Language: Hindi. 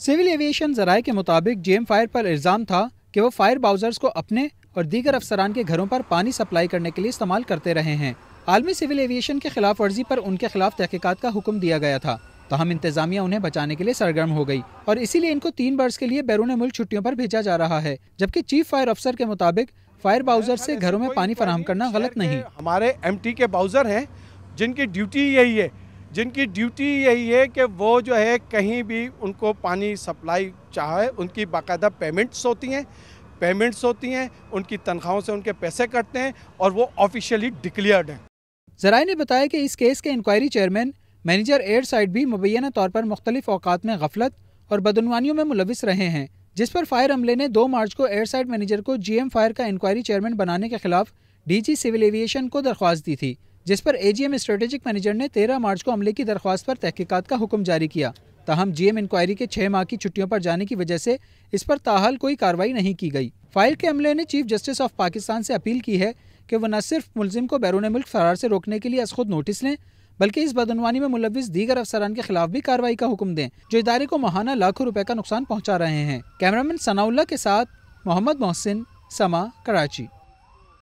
सिविल एविएशन जराये के मुताबिक जेम फायर पर इल्ज़ाम था कि वो फायर बाउजर्स को अपने और दीगर अफसरान के घरों पर पानी सप्लाई करने के लिए इस्तेमाल करते रहे हैं आलमी सिविल एविएशन के खिलाफ वर्जी पर उनके खिलाफ तहकीकत का हुक्म दिया गया था तहम इंतजामिया उन्हें बचाने के लिए सरगर्म हो गई और इसीलिए इनको तीन बर्स के लिए बैरून मुल्क छुट्टियों पर भेजा जा रहा है जबकि चीफ फायर अफसर के मुताबिक फायर बाउजर से घरों में पानी फराहम करना गलत नहीं हमारे एम के बाउजर है जिनकी ड्यूटी यही है जिनकी ड्यूटी यही है कि वो जो है कहीं भी उनको पानी सप्लाई चाहे उनकी बाकायदा पेमेंट्स होती हैं पेमेंट्स होती हैं उनकी तनख्वाहों से उनके पैसे कटते हैं और वो ऑफिशियली डिक्लेयर्ड हैं जराए ने बताया कि इस केस के inquiry chairman manager air side भी मुबैना तौर पर मुख्तलिफ अवकात में गफलत और बदनवानियों में मुलविस रहे हैं जिस पर फायर अमले ने दो मार्च को एयर साइड मैनेजर को जी एम फायर का इंक्वायरी चेयरमैन बनाने के खिलाफ डी जी सिविल एविएशन को दरख्वास्त दी थी जिस पर एजीएम स्ट्रेटेजिक मैनेजर ने 13 मार्च को अमले की दरख्वास्त पर तहकीकात का हुक्म जारी किया जी जीएम इंक्वायरी के छह माह की छुट्टियों पर जाने की वजह से इस पर ताहल कोई कार्रवाई नहीं की गई फाइल के अमले ने चीफ जस्टिस ऑफ पाकिस्तान से अपील की है कि वह न सिर्फ मुलिम को बैरून मुल्क फरार से रोकने के लिए अस खुद नोटिस लें बल्कि इस बदनवानी में मुलविस दीगर अफसरान के खिलाफ भी कार्रवाई का हुक्म दें जो इदारे को महाना लाखों रुपए का नुकसान पहुंचा रहे हैं कैमरामैन सनाउल्ला के साथ मोहम्मद मोहसिन समा कराची